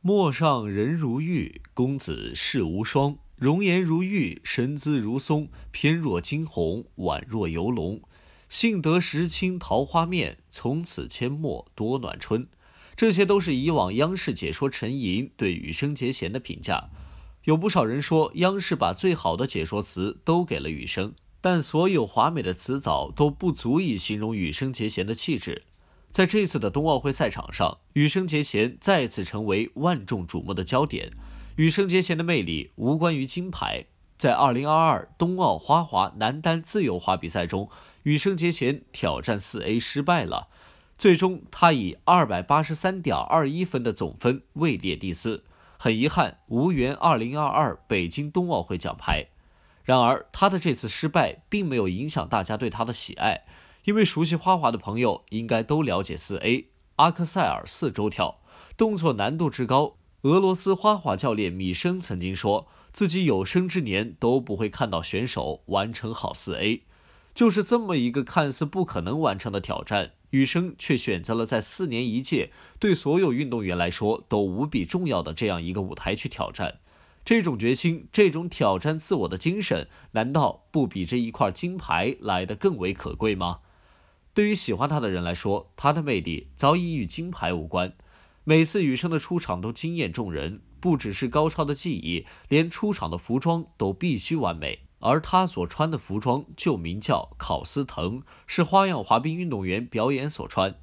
陌上人如玉，公子世无双。容颜如玉，神姿如松。翩若惊鸿，宛若游龙。幸得时倾桃花面，从此阡陌多暖春。这些都是以往央视解说陈寅对雨生结弦的评价。有不少人说，央视把最好的解说词都给了雨生，但所有华美的词藻都不足以形容雨生结弦的气质。在这次的冬奥会赛场上，羽生结弦再次成为万众瞩目的焦点。羽生结弦的魅力无关于金牌。在2022冬奥花滑男单自由滑比赛中，羽生结弦挑战四 A 失败了，最终他以二百八十三点二一分的总分位列第四，很遗憾无缘2022北京冬奥会奖牌。然而，他的这次失败并没有影响大家对他的喜爱。因为熟悉花滑的朋友应该都了解四 A，阿克塞尔四周跳，动作难度之高，俄罗斯花滑教练米生曾经说自己有生之年都不会看到选手完成好四 A，就是这么一个看似不可能完成的挑战，羽生却选择了在四年一届对所有运动员来说都无比重要的这样一个舞台去挑战，这种决心，这种挑战自我的精神，难道不比这一块金牌来的更为可贵吗？对于喜欢他的人来说，他的魅力早已与金牌无关。每次羽生的出场都惊艳众人，不只是高超的技艺，连出场的服装都必须完美。而他所穿的服装就名叫考斯滕，是花样滑冰运动员表演所穿。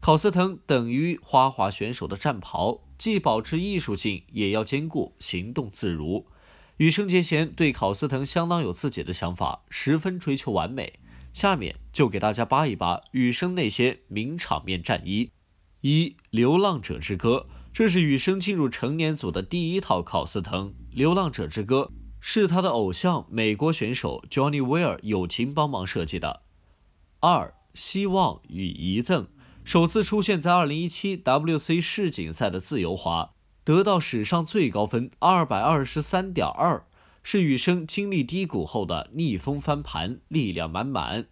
考斯滕等于花滑选手的战袍，既保持艺术性，也要兼顾行动自如。羽生结弦对考斯滕相当有自己的想法，十分追求完美。下面就给大家扒一扒羽生那些名场面战衣。一、流浪者之歌，这是羽生进入成年组的第一套考斯滕。流浪者之歌是他的偶像美国选手 Johnny w Ware 友情帮忙设计的。二、希望与遗赠，首次出现在2017 WC 世锦赛的自由滑，得到史上最高分223.2。是羽生经历低谷后的逆风翻盘，力量满满。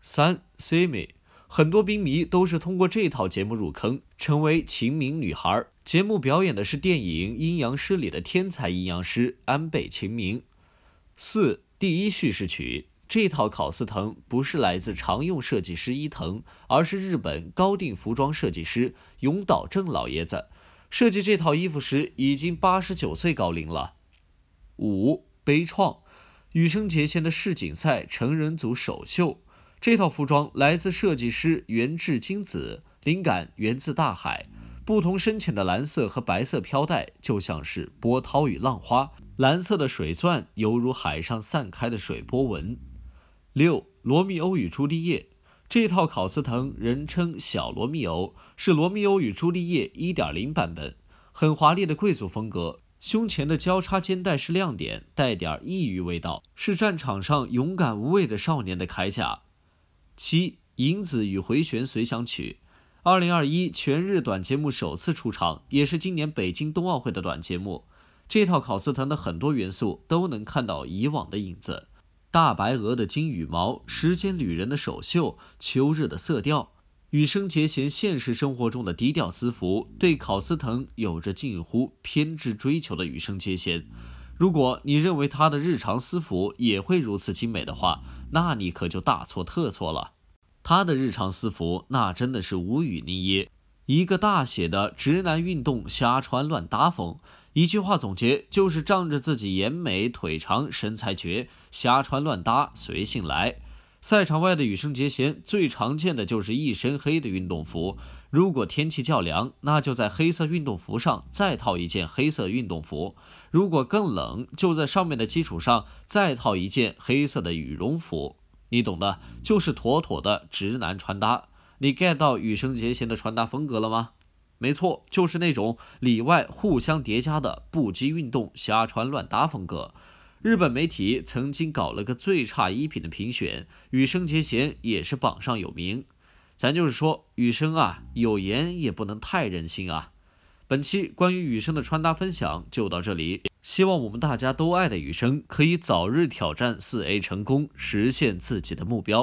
三《s i m i 很多兵迷都是通过这套节目入坑，成为秦明女孩。节目表演的是电影《阴阳师》里的天才阴阳师安倍晴明。四《第一叙事曲》，这套考斯滕不是来自常用设计师伊藤，而是日本高定服装设计师永岛正老爷子。设计这套衣服时已经八十九岁高龄了。五悲怆，羽生结弦的世锦赛成人组首秀，这套服装来自设计师原治金子，灵感源自大海，不同深浅的蓝色和白色飘带就像是波涛与浪花，蓝色的水钻犹如海上散开的水波纹。六罗密欧与朱丽叶，这套考斯滕人称小罗密欧，是罗密欧与朱丽叶1.0版本，很华丽的贵族风格。胸前的交叉肩带是亮点，带点异域味道，是战场上勇敢无畏的少年的铠甲。七，银子与回旋随想曲，二零二一全日短节目首次出场，也是今年北京冬奥会的短节目。这套考斯特的很多元素都能看到以往的影子，大白鹅的金羽毛，时间旅人的首秀、秋日的色调。羽生结弦现实生活中的低调私服，对考斯滕有着近乎偏执追求的羽生结弦，如果你认为他的日常私服也会如此精美的话，那你可就大错特错了。他的日常私服那真的是无与伦比，一个大写的直男运动瞎穿乱搭风，一句话总结就是仗着自己颜美腿长身材绝，瞎穿乱搭随性来。赛场外的羽生结弦，最常见的就是一身黑的运动服。如果天气较凉，那就在黑色运动服上再套一件黑色运动服；如果更冷，就在上面的基础上再套一件黑色的羽绒服。你懂的，就是妥妥的直男穿搭。你 get 到羽生结弦的穿搭风格了吗？没错，就是那种里外互相叠加的不羁运动、瞎穿乱搭风格。日本媒体曾经搞了个最差衣品的评选，羽生结弦也是榜上有名。咱就是说，羽生啊，有颜也不能太任性啊。本期关于羽生的穿搭分享就到这里，希望我们大家都爱的羽生可以早日挑战四 A 成功，实现自己的目标。